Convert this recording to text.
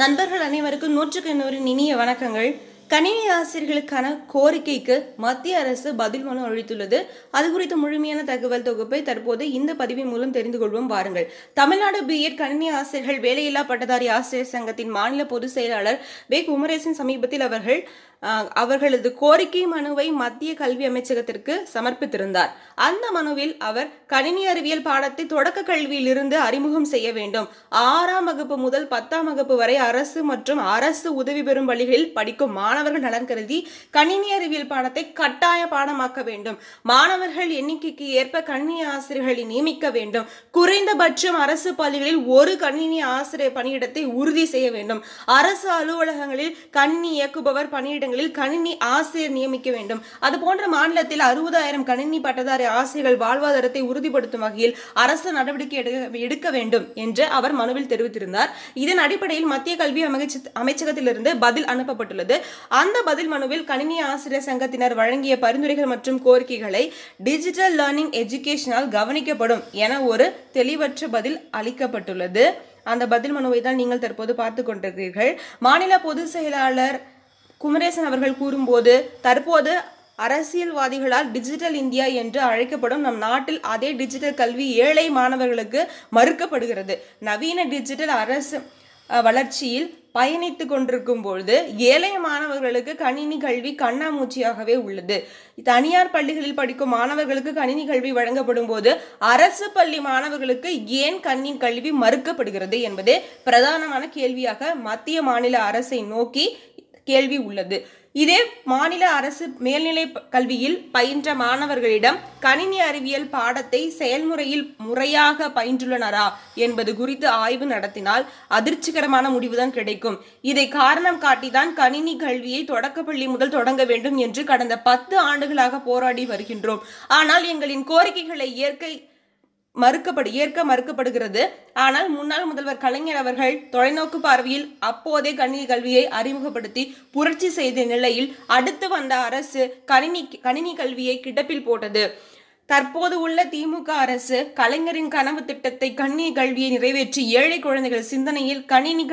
நண்பர்கள் அனைவருக்கும் நூற்றுக்கு நூறு இனிய வணக்கங்கள் கணினி ஆசிரியர்களுக்கான கோரிக்கைக்கு மத்திய அரசு பதில் மனு அளித்துள்ளது அது குறித்த முழுமையான தகவல் தொகுப்பை தற்போது இந்த பதிவின் மூலம் தெரிந்து கொள்வோம் வாருங்கள் தமிழ்நாடு பிஎட் கணினி ஆசிரியர்கள் வேலையில்லா பட்டதாரி ஆசிரியர் சங்கத்தின் மாநில பொதுச் செயலாளர் வே குமரேசன் சமீபத்தில் அவர்கள் அவர்களது கோரிக்கை மனுவை மத்திய கல்வி அமைச்சகத்திற்கு சமர்ப்பித்திருந்தார் அந்த மனுவில் அவர் கணினி அறிவியல் பாடத்தை தொடக்க கல்வியிலிருந்து அறிமுகம் செய்ய வேண்டும் ஆறாம் வகுப்பு முதல் பத்தாம் வகுப்பு வரை அரசு மற்றும் அரசு உதவி பெறும் பள்ளிகளில் படிக்கும் மாணவர்கள் நலன் கருதி கணினி அறிவியல் பாடத்தை கட்டாய பாடமாக்க வேண்டும் மாணவர்கள் எண்ணிக்கைக்கு ஏற்ப கணினி ஆசிரியர்களை நியமிக்க வேண்டும் குறைந்தபட்சம் அரசு பள்ளிகளில் ஒரு கணினி ஆசிரியர் பணியிடத்தை உறுதி செய்ய வேண்டும் அரசு அலுவலகங்களில் கணினி இயக்குபவர் பணியிடங்கள் பணியிடங்களில் கணினி ஆசிரியர் நியமிக்க வேண்டும் அது போன்ற மாநிலத்தில் அறுபதாயிரம் கணினி பட்டதாரி ஆசிரியர்கள் வாழ்வாதாரத்தை உறுதிப்படுத்தும் வகையில் அரசு நடவடிக்கை எடுக்க வேண்டும் என்று அவர் மனுவில் தெரிவித்திருந்தார் இதன் அடிப்படையில் மத்திய கல்வி அமைச்சகத்திலிருந்து பதில் அனுப்பப்பட்டுள்ளது அந்த பதில் மனுவில் கணினி ஆசிரியர் சங்கத்தினர் வழங்கிய பரிந்துரைகள் மற்றும் கோரிக்கைகளை டிஜிட்டல் லேர்னிங் எஜுகேஷனால் கவனிக்கப்படும் என ஒரு தெளிவற்ற பதில் அளிக்கப்பட்டுள்ளது அந்த பதில் மனுவை தான் நீங்கள் தற்போது பார்த்து கொண்டிருக்கிறீர்கள் மாநில பொதுச் செயலாளர் குமரேசன் அவர்கள் கூறும்போது தற்போது அரசியல்வாதிகளால் டிஜிட்டல் இந்தியா என்று அழைக்கப்படும் நம் நாட்டில் அதே டிஜிட்டல் கல்வி ஏழை மாணவர்களுக்கு மறுக்கப்படுகிறது நவீன டிஜிட்டல் அரசு வளர்ச்சியில் பயணித்து கொண்டிருக்கும் பொழுது ஏழை மாணவர்களுக்கு கணினி கல்வி கண்ணாமூச்சியாகவே உள்ளது தனியார் பள்ளிகளில் படிக்கும் மாணவர்களுக்கு கணினி கல்வி வழங்கப்படும் போது அரசு பள்ளி மாணவர்களுக்கு ஏன் கண்ணின் கல்வி மறுக்கப்படுகிறது என்பதே பிரதானமான கேள்வியாக மத்திய மாநில அரசை நோக்கி கேள்வி உள்ளது இதே மாநில அரசு மேல்நிலை கல்வியில் பயின்ற மாணவர்களிடம் கணினி அறிவியல் பாடத்தை செயல்முறையில் முறையாக பயின்றுள்ளனரா என்பது குறித்து ஆய்வு நடத்தினால் அதிர்ச்சிகரமான முடிவுதான் கிடைக்கும் இதை காரணம் காட்டிதான் கணினி கல்வியை தொடக்கப்பள்ளி முதல் தொடங்க வேண்டும் என்று கடந்த பத்து ஆண்டுகளாக போராடி வருகின்றோம் ஆனால் எங்களின் கோரிக்கைகளை இயற்கை மறுக்கப்படு ஏற்க மறுக்கப்படுகிறது ஆனால் முன்னாள் முதல்வர் கலைஞர் அவர்கள் தொலைநோக்கு பார்வையில் அப்போதே கணினி கல்வியை அறிமுகப்படுத்தி புரட்சி செய்த நிலையில் அடுத்து வந்த அரசு கணினி கணினி கல்வியை கிடப்பில் போட்டது தற்போது உள்ள திமுக அரசு கலைஞரின் கனவு திட்டத்தை கணினி கல்வியை நிறைவேற்றி ஏழை குழந்தைகள் சிந்தனையில் கணினி